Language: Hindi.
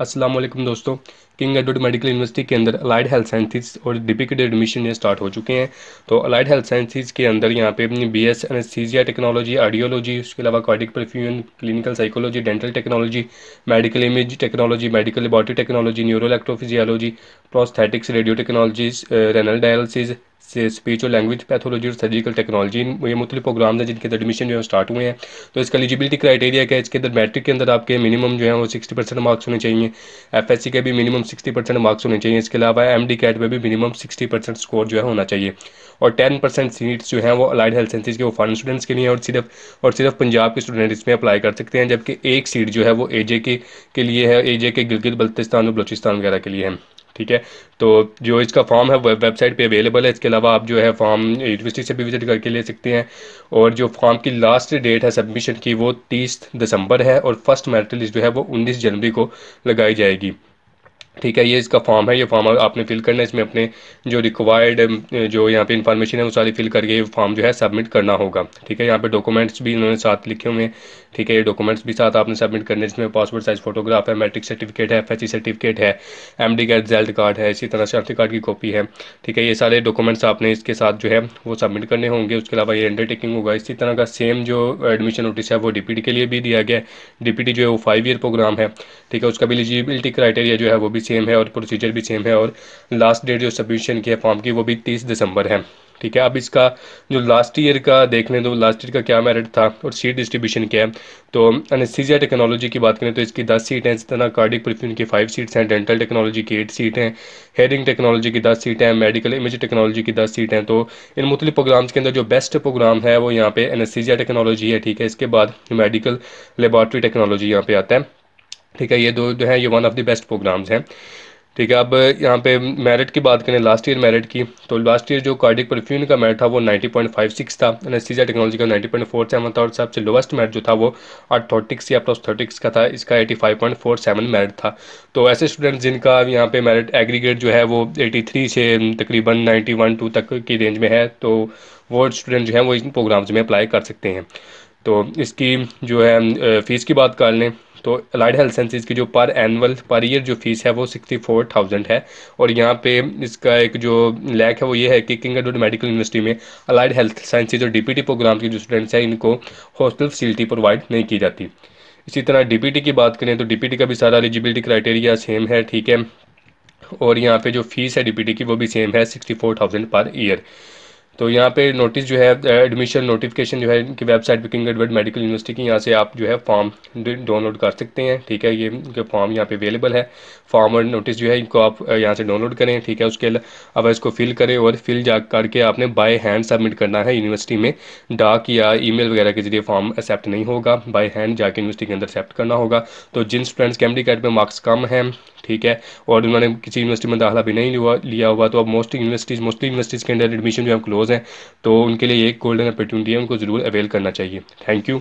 अस्सलाम वालेकुम दोस्तों किंग एडवर्ड मेडिकल यूनिवर्सिटी के अंदर अलाइड हेल्थ साइंसिस और डिपिकेटेड एडमिशन ये स्टार्ट हो चुके हैं तो अलाइड हेल्थ साइंसिस के अंदर यहाँ पे अपनी B S anaesthesia technology audiology उसके अलावा cardiac perfusion clinical psychology dental technology medical image technology medical laboratory technology neuro electrophysiology prosthetics radio technologies renal dialysis से स्पीच और लैंग्वेज पैथोलॉजी और सर्जिकल टेक्नोलॉजी ये मुख्य प्रोग्राम है जिनके अंदर एडमिशन जो है स्टार्ट हुए हैं तो इसका एलिजिबिलिटी क्राइटेरिया क्या है इसके अंदर मैट्रिक के अंदर आपके मिनिमम जो है वो सिक्सटी परसेंट मार्क्स होने चाहिए एफ एस सी के भी मिनिमम सिक्सटी परसेंट मार्क्स होने चाहिए इसके अलावा एम डी कैट में भी मिनिमम सिक्सटी परसेंट स्कोर जो है होना चाहिए और टेन परसेंट सीट्स जो हैं वो अलाइड हेल्थ साइंसिस के वो फॉरन स्टूडेंट्स के लिए और सिर्फ और सिर्फ पंजाब के स्टूडेंट इसमें अप्लाई कर सकते हैं जबकि एक सीट जो है वो ए जे के लिए है ए जे के गिलगित बल्तिस्तान और बलोचिस्तान वगैरह के लिए है ठीक है तो जो इसका फॉर्म है वेबसाइट पे अवेलेबल है इसके अलावा आप जो है फॉर्म यूनिवर्सिटी से भी विजिट करके ले सकते हैं और जो फॉर्म की लास्ट डेट है सबमिशन की वो तीस दिसंबर है और फर्स्ट मेरिट लिस्ट जो है वो उन्नीस जनवरी को लगाई जाएगी ठीक है ये इसका फॉर्म है ये फॉर्म आपने फिल करना है इसमें अपने जो रिक्वायर्ड जो यहाँ पे इन्फॉर्मेशन है वो सारी फिल करके ये फॉर्म जो है सबमिट करना होगा ठीक है यहाँ पे डॉक्यूमेंट्स भी इन्होंने साथ लिखे हुए हैं ठीक है ये डॉक्यूमेंट्स भी साथ आपने सबमिट करने जिसमें पासपोर्ट साइज़ फोटोग्राफ है मैट्रिक सर्टिफिकेट है एफ सर्टिफिकेट है एम डी का रिजल्ट कार्ड है इसी तरह शांति कार्ड की कॉपी है ठीक है ये सारे डॉक्यूमेंट्स आपने इसके साथ जो है वो सबमिट करने होंगे उसके अलावा ये अंडरटेकिंग होगा इसी तरह का सेम जो एडमिशन नोटिस है वो डिप्टी के लिए भी दिया गया है डिप्टी जो है वो फाइव ईयर प्रोग्राम है ठीक है उसका भी एलिजिबिलिटी क्राइटेरिया जो है वो भी सेम है और प्रोसीजर भी सेम है और लास्ट डेट जो सबमिशन की है फॉर्म की वो भी तीस दिसंबर है ठीक है अब इसका जो लास्ट ईयर का देख लें तो लास्ट ईयर का क्या मेरिट था और सीट डिस्ट्रीब्यूशन क्या है तो अनस्थीजिया टेक्नोलॉजी की बात करें तो इसकी दस सीट हैं इस तरह कार्डिक परफ्यूम की फाइव सीट्स हैं डेंटल टेक्नोलॉजी की एट सीट हैं हेयरिंग टेक्नोलॉजी की दस सीट हैं मेडिकल इमेज टेक्नोलॉजी की दस सीट हैं तो इन मुख्तलि प्रोग्राम्स के अंदर जो बेस्ट प्रोग्राम है वो यहाँ पे अनस्थीजिया टेक्नोलॉजी है ठीक है इसके बाद मेडिकल लेबॉर्ट्री टेक्नोलॉजी यहाँ पे आता है ठीक है ये दो जो है ये one of the best programmes हैं ठीक है अब यहाँ पे मेरिट की बात करें लास्ट ईयर मेरिट की तो लास्ट ईयर जो कार्डिक परफ्यून का मेरिट था वो 90.56 था एनएससीजा टेक्नोलॉजी का 90.47 था और सबसे लोवेस्ट मेरिट जो था वो आर्थोटिक्स या प्रोस्थोटिक्स का था इसका 85.47 मेरिट था तो ऐसे स्टूडेंट्स जिनका यहाँ पे मेरिट एग्रीगेट जो है वो एटी से तकरीबन नाइन्टी टू तक की रेंज में है तो वो स्टूडेंट जो है वो इन प्रोग्राम्स में अप्लाई कर सकते हैं तो इसकी जो है फ़ीस की बात कर लें तो अलाइड हेल्थ सेंसिस की जो पर एनअल पर ईयर जो फीस है वो सिक्सटी फोर थाउजेंड है और यहाँ पे इसका एक जो लैक है वो ये है कि किंग एडवर्ड मेडिकल यूनिवर्सिटी में अलाइड हेल्थ साइंसेज और डीपीटी प्रोग्राम के जो स्टूडेंट्स हैं इनको हॉस्टल फैसिलिटी प्रोवाइड नहीं की जाती इसी तरह डीपीटी की बात करें तो डीपीटी का भी सारा एलिजिबिलिटी क्राइटेरिया सेम है ठीक है और यहाँ पे जो फीस है डीपीटी की वो भी सेम है sixty four thousand per year तो यहाँ पे नोटिस जो है एडमिशन नोटिफिकेशन जो है इनकी वेबसाइट पर किंग एडवर्ड मेडिकल यूनिवर्सिटी की यहाँ से आप जो है फॉर्म डाउनलोड कर सकते हैं ठीक है ये फॉर्म यहाँ पे अवेलेबल है फॉर्म और नोटिस जो है इनको आप यहाँ से डाउनलोड करें ठीक है उसके अब इसको फिल करें और फिल जा करके आपने बाय हैंड सबमिट करना है यूनिवर्सिटी में डाक या ई वगैरह के जरिए फॉर्म एक्सेप्ट नहीं होगा बाई हैंड जाके यूनिवर्सिटी के अंदर एक्सेप्ट करना होगा तो जिन स्टूडेंट्स कैमडी कैट में मार्क्स कम हैं ठीक है और उन्होंने किसी यूनिवर्सिटी में दाखिला भी नहीं हुआ लिया हुआ तो अब मोस्ट यूनिवर्सिटीज़ मोस्टली यूनिवर्सिटीज़ के अंदर एडमिशन जो हम क्लोज़ हैं तो उनके लिए एक गोल्डन अपॉर्चुनिटी है उनको ज़रूर अवेल करना चाहिए थैंक यू